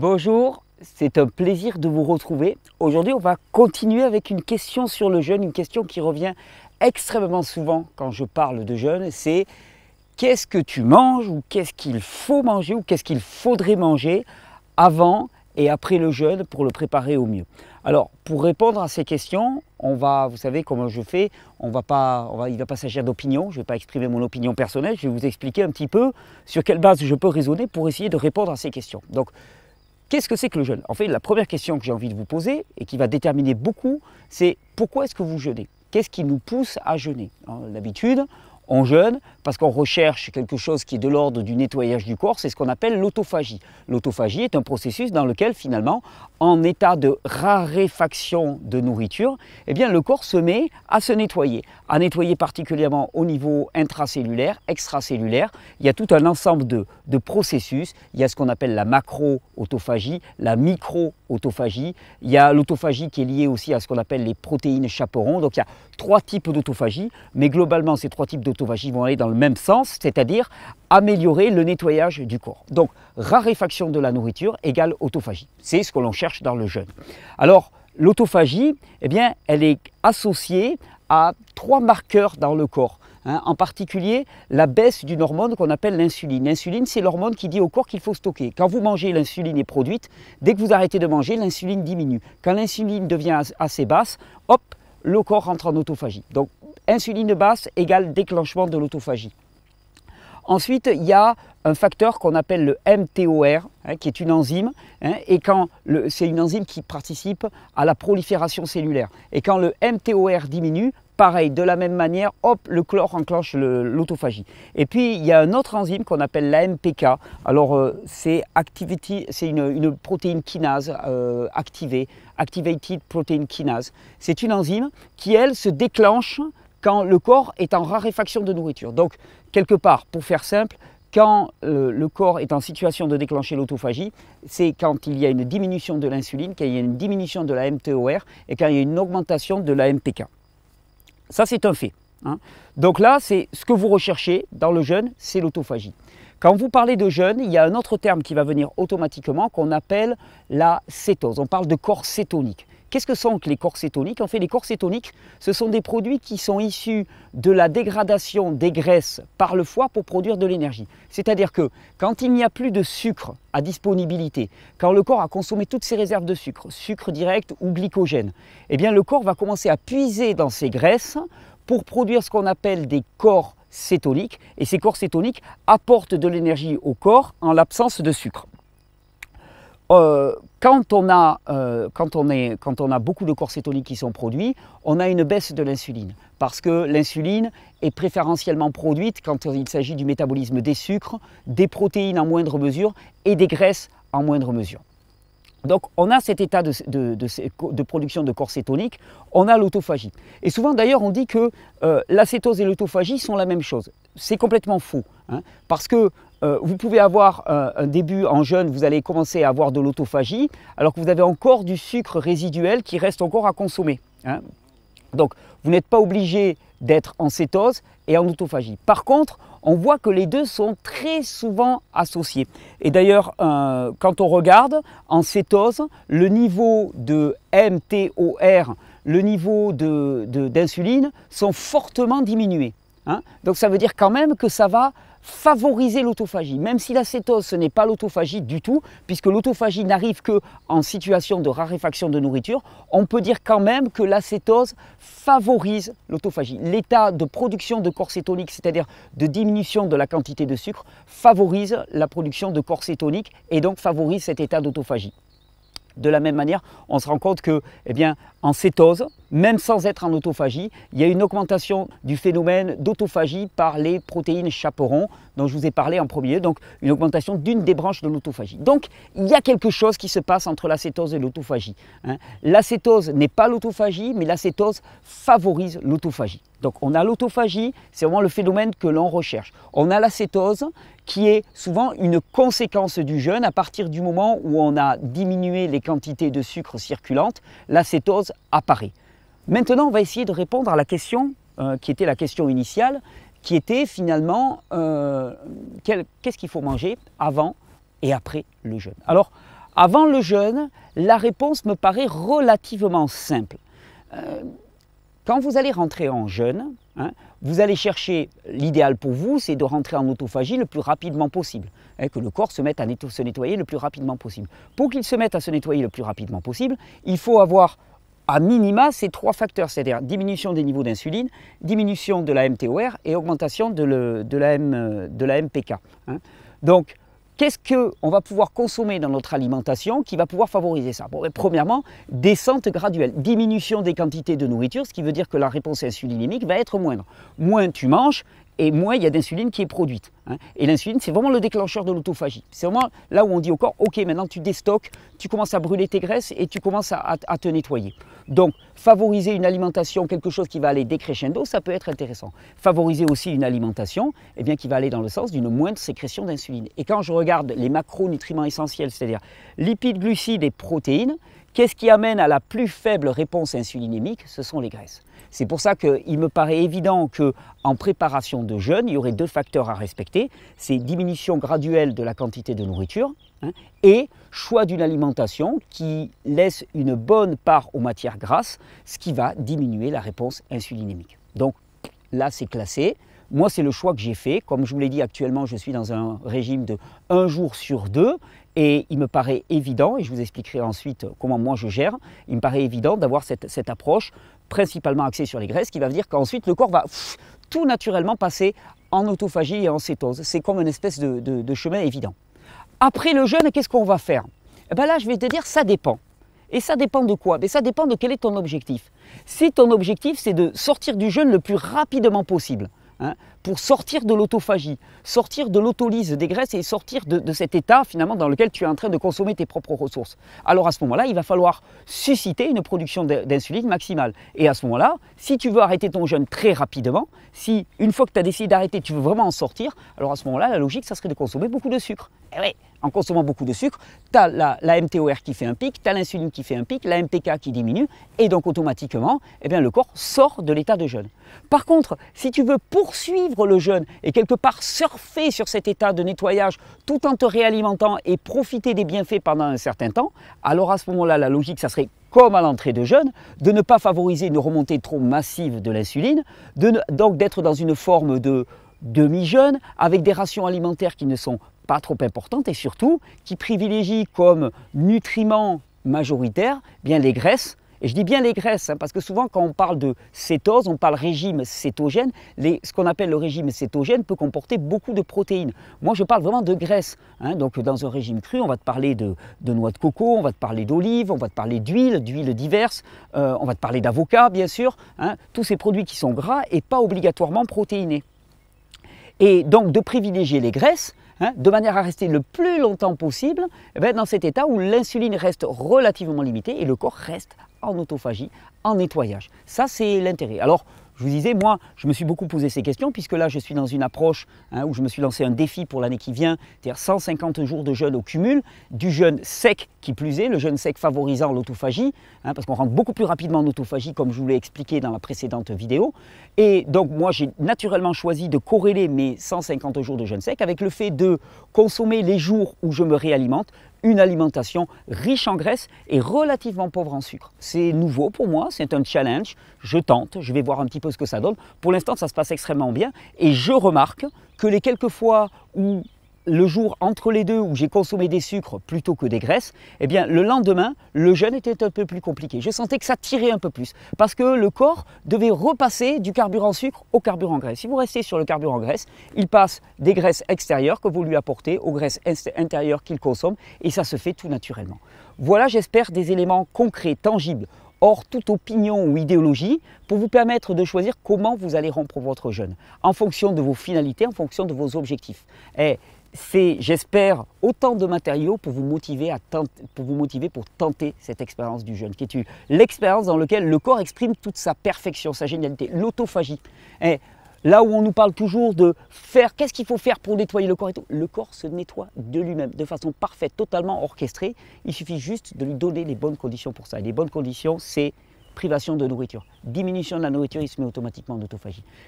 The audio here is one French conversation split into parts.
Bonjour, c'est un plaisir de vous retrouver. Aujourd'hui, on va continuer avec une question sur le jeûne, une question qui revient extrêmement souvent quand je parle de jeûne, c'est qu'est-ce que tu manges ou qu'est-ce qu'il faut manger ou qu'est-ce qu'il faudrait manger avant et après le jeûne pour le préparer au mieux. Alors, pour répondre à ces questions, on va, vous savez comment je fais, on va pas, il ne va pas s'agir d'opinion, je ne vais pas exprimer mon opinion personnelle, je vais vous expliquer un petit peu sur quelle base je peux raisonner pour essayer de répondre à ces questions. Donc, Qu'est-ce que c'est que le jeûne En fait, la première question que j'ai envie de vous poser et qui va déterminer beaucoup, c'est pourquoi est-ce que vous jeûnez Qu'est-ce qui nous pousse à jeûner L'habitude. Hein, on jeûne parce qu'on recherche quelque chose qui est de l'ordre du nettoyage du corps, c'est ce qu'on appelle l'autophagie. L'autophagie est un processus dans lequel finalement, en état de raréfaction de nourriture, eh bien, le corps se met à se nettoyer, à nettoyer particulièrement au niveau intracellulaire, extracellulaire. Il y a tout un ensemble de, de processus. Il y a ce qu'on appelle la macro-autophagie, la micro-autophagie. Il y a l'autophagie qui est liée aussi à ce qu'on appelle les protéines chaperons. Donc il y a trois types d'autophagie, mais globalement ces trois types d'autophagie vont aller dans le même sens, c'est-à-dire améliorer le nettoyage du corps. Donc raréfaction de la nourriture égale autophagie. C'est ce que l'on cherche dans le jeûne. Alors l'autophagie, eh bien, elle est associée à trois marqueurs dans le corps. Hein. en particulier la baisse d'une hormone qu'on appelle l'insuline. L'insuline, c'est l'hormone qui dit au corps qu'il faut stocker. Quand vous mangez, l'insuline est produite. Dès que vous arrêtez de manger, l'insuline diminue. Quand l'insuline devient assez basse, hop, le corps rentre en autophagie. Donc Insuline basse égale déclenchement de l'autophagie. Ensuite, il y a un facteur qu'on appelle le MTOR, hein, qui est une enzyme, hein, et quand c'est une enzyme qui participe à la prolifération cellulaire. Et quand le MTOR diminue, pareil, de la même manière, hop, le chlore enclenche l'autophagie. Et puis, il y a un autre enzyme qu'on appelle MPK. Alors, euh, activity, c'est une, protéine kinase euh, activée, Activated Protein Kinase. C'est une enzyme qui, elle, se déclenche quand le corps est en raréfaction de nourriture. Donc, quelque part, pour faire simple, quand euh, le corps est en situation de déclencher l'autophagie, c'est quand il y a une diminution de l'insuline, quand il y a une diminution de la MTOR et quand il y a une augmentation de la MPK. Ça, c'est un fait. Hein. Donc là, c'est ce que vous recherchez dans le jeûne, c'est l'autophagie. Quand vous parlez de jeûne, il y a un autre terme qui va venir automatiquement qu'on appelle la cétose. On parle de corps cétonique. Qu'est-ce que sont les corps cétoniques En fait, les corps cétoniques, ce sont des produits qui sont issus de la dégradation des graisses par le foie pour produire de l'énergie. C'est-à-dire que quand il n'y a plus de sucre à disponibilité, quand le corps a consommé toutes ses réserves de sucre, sucre direct ou glycogène, eh bien le corps va commencer à puiser dans ces graisses pour produire ce qu'on appelle des corps cétoniques. Et ces corps cétoniques apportent de l'énergie au corps en l'absence de sucre. Euh, quand on, a, euh, on quand on a beaucoup de cétoniques qui sont produits, on a une baisse de l'insuline parce que l'insuline est préférentiellement produite quand il s'agit du métabolisme des sucres, des protéines en moindre mesure et des graisses en moindre mesure. Donc on a cet état de, production de corps cétoniques, on a l'autophagie. Et souvent d'ailleurs on dit que euh, l'acétose et l'autophagie sont la même chose. C'est complètement faux, hein, parce que euh, vous pouvez avoir euh, un début en jeûne, vous allez commencer à avoir de l'autophagie, alors que vous avez encore du sucre résiduel qui reste encore à consommer. Hein. Donc, vous n'êtes pas obligé d'être en cétose et en autophagie. Par contre, on voit que les deux sont très souvent associés. Et d'ailleurs, euh, quand on regarde en cétose, le niveau de MTOR, le niveau d'insuline de, sont fortement diminués. Hein. Donc ça veut dire quand même que ça va favoriser l'autophagie, même si l'acétose ce n'est pas l'autophagie du tout, puisque l'autophagie n'arrive que en situation de raréfaction de nourriture, on peut dire quand même que l'acétose favorise l'autophagie. L'état de production de corps cétonique, c'est-à-dire de diminution de la quantité de sucre, favorise la production de corps cétonique et donc favorise cet état d'autophagie. De la même manière, on se rend compte que, eh bien, en cétose, même sans être en autophagie. Il y a une augmentation du phénomène d'autophagie par les protéines chaperons dont je vous ai parlé en premier, donc une augmentation d'une des branches de l'autophagie. Donc il y a quelque chose qui se passe entre l'acétose et l'autophagie. Hein. L'acétose n'est pas l'autophagie, mais l'acétose favorise l'autophagie. Donc on a l'autophagie, c'est vraiment le phénomène que l'on recherche. On a l'acétose qui est souvent une conséquence du jeûne à partir du moment où on a diminué les quantités de sucre circulantes. L'acétose apparaît. Maintenant, on va essayer de répondre à la question euh, qui était la question initiale, qui était finalement euh, qu'est-ce qu'il faut manger avant et après le jeûne. Alors, avant le jeûne, la réponse me paraît relativement simple. Euh, quand vous allez rentrer en jeûne, hein, vous allez chercher, l'idéal pour vous, c'est de rentrer en autophagie le plus rapidement possible, hein, que le corps se mette à se nettoyer le plus rapidement possible. Pour qu'il se mette à se nettoyer le plus rapidement possible, il faut avoir à minima ces trois facteurs, c'est-à-dire diminution des niveaux d'insuline, diminution de la MTOR et augmentation de, la, de la, MPK. Hein. Donc, qu'est-ce qu'on va pouvoir consommer dans notre alimentation qui va pouvoir favoriser ça ben, Premièrement, descente graduelle, diminution des quantités de nourriture, ce qui veut dire que la réponse insulinémique va être moindre. Moins tu manges et moins il y a d'insuline qui est produite. Hein. Et l'insuline, c'est vraiment le déclencheur de l'autophagie. C'est vraiment là où on dit au corps, ok, maintenant tu déstockes, tu commences à brûler tes graisses et tu commences à, te nettoyer. Donc, favoriser une alimentation, quelque chose qui va aller décrescendo, ça peut être intéressant. Favoriser aussi une alimentation eh bien, qui va aller dans le sens d'une moindre sécrétion d'insuline. Et quand je regarde les macronutriments essentiels, c'est-à-dire lipides, glucides et protéines, Qu'est-ce qui amène à la plus faible réponse insulinémique Ce sont les graisses. C'est pour ça qu'il me paraît évident qu'en préparation de jeûne, il y aurait deux facteurs à respecter. C'est diminution graduelle de la quantité de nourriture hein, et choix d'une alimentation qui laisse une bonne part aux matières grasses, ce qui va diminuer la réponse insulinémique. Donc là, c'est classé. Moi, c'est le choix que j'ai fait. Comme je vous l'ai dit, actuellement, je suis dans un régime de un jour sur deux. Et il me paraît évident, et je vous expliquerai ensuite comment moi je gère, il me paraît évident d'avoir cette, approche principalement axée sur les graisses, qui va dire qu'ensuite le corps va tout naturellement passer en autophagie et en cétose. C'est comme une espèce de, chemin évident. Après le jeûne, qu'est-ce qu'on va faire eh ben Là, je vais te dire, ça dépend. Et ça dépend de quoi ben, Ça dépend de quel est ton objectif. Si ton objectif, c'est de sortir du jeûne le plus rapidement possible, Hein, pour sortir de l'autophagie, sortir de l'autolyse des graisses et sortir de, de, cet état finalement dans lequel tu es en train de consommer tes propres ressources. Alors à ce moment-là, il va falloir susciter une production d'insuline maximale. Et à ce moment-là, si tu veux arrêter ton jeûne très rapidement, si une fois que tu as décidé d'arrêter, tu veux vraiment en sortir, alors à ce moment-là, la logique, ça serait de consommer beaucoup de sucre. Eh en consommant beaucoup de sucre, tu as la, MTOR qui fait un pic, tu as l'insuline qui fait un pic, la MPK qui diminue, et donc automatiquement, eh bien, le corps sort de l'état de jeûne. Par contre, si tu veux poursuivre le jeûne et quelque part surfer sur cet état de nettoyage tout en te réalimentant et profiter des bienfaits pendant un certain temps, alors à ce moment-là, la logique, ça serait comme à l'entrée de jeûne, de ne pas favoriser une remontée trop massive de l'insuline, donc d'être dans une forme de demi-jeûne, avec des rations alimentaires qui ne sont pas trop importante et surtout qui privilégie comme nutriments majoritaires bien les graisses. Et je dis bien les graisses, hein, parce que souvent quand on parle de cétose, on parle régime cétogène. Les, ce qu'on appelle le régime cétogène peut comporter beaucoup de protéines. Moi, je parle vraiment de graisses. Hein. donc dans un régime cru, on va te parler de, noix de coco, on va te parler d'olive, on va te parler d'huile, d'huile diverses, euh, on va te parler d'avocat, bien sûr. Hein. tous ces produits qui sont gras et pas obligatoirement protéinés et donc de privilégier les graisses hein, de manière à rester le plus longtemps possible eh ben, dans cet état où l'insuline reste relativement limitée et le corps reste en autophagie, en nettoyage. Ça, c'est l'intérêt. Alors, je vous disais, moi, je me suis beaucoup posé ces questions, puisque là, je suis dans une approche hein, où je me suis lancé un défi pour l'année qui vient, c'est-à-dire 150 jours de jeûne au cumul, du jeûne sec qui plus est, le jeûne sec favorisant l'autophagie, hein, parce qu'on rentre beaucoup plus rapidement en autophagie, comme je vous l'ai expliqué dans la précédente vidéo. Et donc, moi, j'ai naturellement choisi de corréler mes 150 jours de jeûne sec avec le fait de consommer les jours où je me réalimente une alimentation riche en graisse et relativement pauvre en sucre. C'est nouveau pour moi, c'est un challenge, je tente, je vais voir un petit peu ce que ça donne. Pour l'instant, ça se passe extrêmement bien et je remarque que les quelques fois où le jour entre les deux où j'ai consommé des sucres plutôt que des graisses, eh bien le lendemain, le jeûne était un peu plus compliqué. Je sentais que ça tirait un peu plus parce que le corps devait repasser du carburant sucre au carburant graisse. Si vous restez sur le carburant graisse, il passe des graisses extérieures que vous lui apportez aux graisses intérieures qu'il consomme et ça se fait tout naturellement. Voilà, j'espère, des éléments concrets, tangibles hors toute opinion ou idéologie pour vous permettre de choisir comment vous allez rompre votre jeûne en fonction de vos finalités, en fonction de vos objectifs. Eh, c'est, j'espère, autant de matériaux pour vous motiver, pour, vous motiver pour tenter cette expérience du jeûne, qui est l'expérience dans laquelle le corps exprime toute sa perfection, sa génialité, l'autophagie. là où on nous parle toujours de faire, qu'est-ce qu'il faut faire pour nettoyer le corps et tout, le corps se nettoie de lui-même, de façon parfaite, totalement orchestrée. Il suffit juste de lui donner les bonnes conditions pour ça. Et les bonnes conditions, c'est privation de nourriture. Diminution de la nourriture, il se met automatiquement en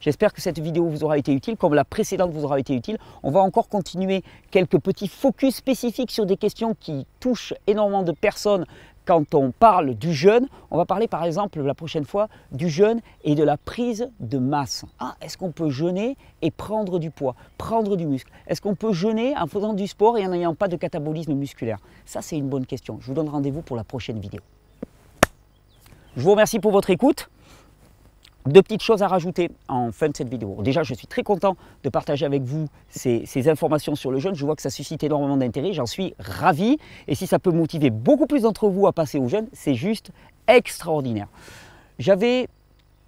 J'espère que cette vidéo vous aura été utile, comme la précédente vous aura été utile. On va encore continuer quelques petits focus spécifiques sur des questions qui touchent énormément de personnes quand on parle du jeûne. On va parler par exemple la prochaine fois du jeûne et de la prise de masse. Ah, est-ce qu'on peut jeûner et prendre du poids, prendre du muscle Est-ce qu'on peut jeûner en faisant du sport et en n'ayant pas de catabolisme musculaire Ça, c'est une bonne question. Je vous donne rendez-vous pour la prochaine vidéo. Je vous remercie pour votre écoute. Deux petites choses à rajouter en fin de cette vidéo. Déjà, je suis très content de partager avec vous ces, informations sur le jeûne. Je vois que ça suscite énormément d'intérêt, j'en suis ravi. Et si ça peut motiver beaucoup plus d'entre vous à passer au jeûne, c'est juste extraordinaire. J'avais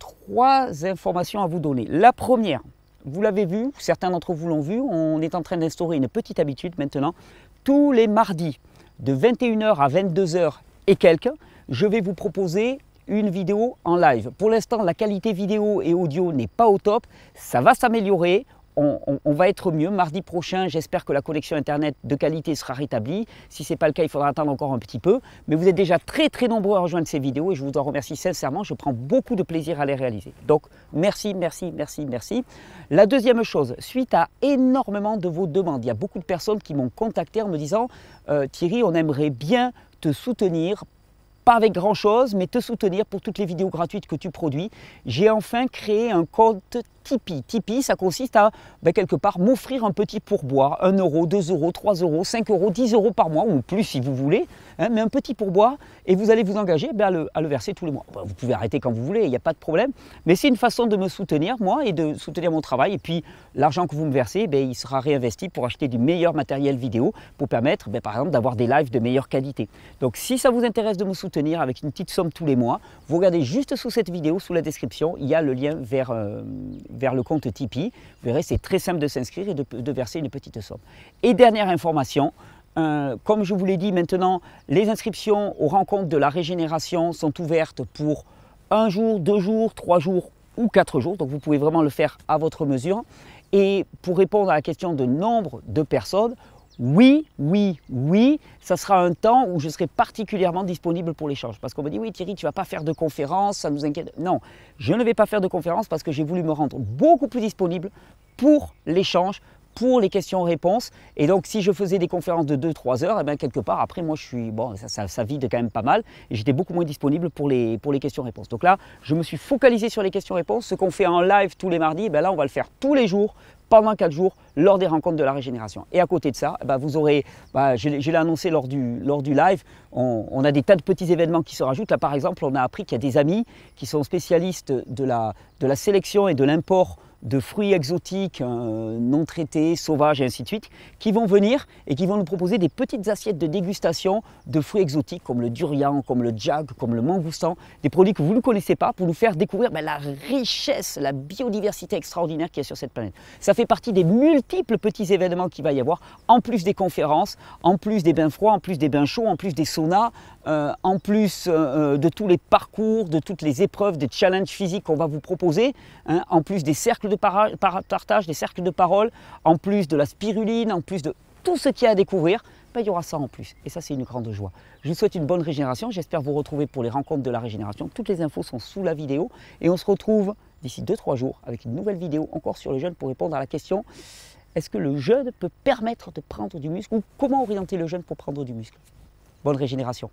trois informations à vous donner. La première, vous l'avez vu, certains d'entre vous l'ont vu, on est en train d'instaurer une petite habitude maintenant. Tous les mardis, de 21h à 22h et quelques, je vais vous proposer une vidéo en live. Pour l'instant, la qualité vidéo et audio n'est pas au top. Ça va s'améliorer. On, va être mieux. Mardi prochain, j'espère que la connexion Internet de qualité sera rétablie. Si ce n'est pas le cas, il faudra attendre encore un petit peu. Mais vous êtes déjà très très nombreux à rejoindre ces vidéos et je vous en remercie sincèrement. Je prends beaucoup de plaisir à les réaliser. Donc merci, merci, merci, merci. La deuxième chose, suite à énormément de vos demandes, il y a beaucoup de personnes qui m'ont contacté en me disant euh, Thierry, on aimerait bien te soutenir pas avec grand chose, mais te soutenir pour toutes les vidéos gratuites que tu produis. J'ai enfin créé un compte Tipeee. Tipeee, ça consiste à ben, quelque part m'offrir un petit pourboire, 1 euro, 2 euros, 3 euros, 5 euros, 10 euros par mois, ou plus si vous voulez, hein, mais un petit pourboire, et vous allez vous engager ben, à, le, verser tous les mois. Ben, vous pouvez arrêter quand vous voulez, il n'y a pas de problème, mais c'est une façon de me soutenir, moi, et de soutenir mon travail, et puis l'argent que vous me versez, il sera réinvesti pour acheter du meilleur matériel vidéo, pour permettre, par exemple, d'avoir des lives de meilleure qualité. Donc si ça vous intéresse de me soutenir avec une petite somme tous les mois, vous regardez juste sous cette vidéo, sous la description, il y a le lien vers... Euh, vers le compte Tipeee. Vous verrez, c'est très simple de s'inscrire et de, verser une petite somme. Et dernière information, euh, comme je vous l'ai dit maintenant, les inscriptions aux rencontres de la régénération sont ouvertes pour un jour, deux jours, trois jours ou quatre jours. Donc vous pouvez vraiment le faire à votre mesure. Et pour répondre à la question de nombre de personnes, oui, oui, oui, ça sera un temps où je serai particulièrement disponible pour l'échange. Parce qu'on me dit, oui Thierry, tu vas pas faire de conférence, ça nous inquiète. Non, je ne vais pas faire de conférence parce que j'ai voulu me rendre beaucoup plus disponible pour l'échange, pour les questions-réponses. Et donc, si je faisais des conférences de 2-3 heures, et eh bien, quelque part, après, moi, je suis, bon, ça, vide quand même pas mal. Et j'étais beaucoup moins disponible pour les, pour les questions-réponses. Donc là, je me suis focalisé sur les questions-réponses. Ce qu'on fait en live tous les mardis, eh là, on va le faire tous les jours pendant 4 jours lors des rencontres de la régénération. Et à côté de ça, eh ben, vous aurez, bah, je, l'ai annoncé lors du, lors du live, on, a des tas de petits événements qui se rajoutent. Là par exemple, on a appris qu'il y a des amis qui sont spécialistes de la, de la sélection et de l'import de fruits exotiques euh, non traités, sauvages et ainsi de suite, qui vont venir et qui vont nous proposer des petites assiettes de dégustation de fruits exotiques comme le durian, comme le jag, comme le mangoustan, des produits que vous ne connaissez pas pour nous faire découvrir ben, la richesse, la biodiversité extraordinaire qui est sur cette planète. Ça fait partie des multiples petits événements qu'il va y avoir, en plus des conférences, en plus des bains froids, en plus des bains chauds, en plus des saunas, euh, en plus euh, euh, de tous les parcours, de toutes les épreuves, des challenges physiques qu'on va vous proposer, hein, en plus des cercles de partage, des cercles de parole, en plus de la spiruline, en plus de tout ce qu'il y a à découvrir, ben, il y aura ça en plus. Et ça, c'est une grande joie. Je vous souhaite une bonne régénération. J'espère vous retrouver pour les rencontres de la régénération. Toutes les infos sont sous la vidéo. Et on se retrouve d'ici 2-3 jours avec une nouvelle vidéo encore sur le jeûne pour répondre à la question est-ce que le jeûne peut permettre de prendre du muscle ou comment orienter le jeûne pour prendre du muscle Bonne régénération.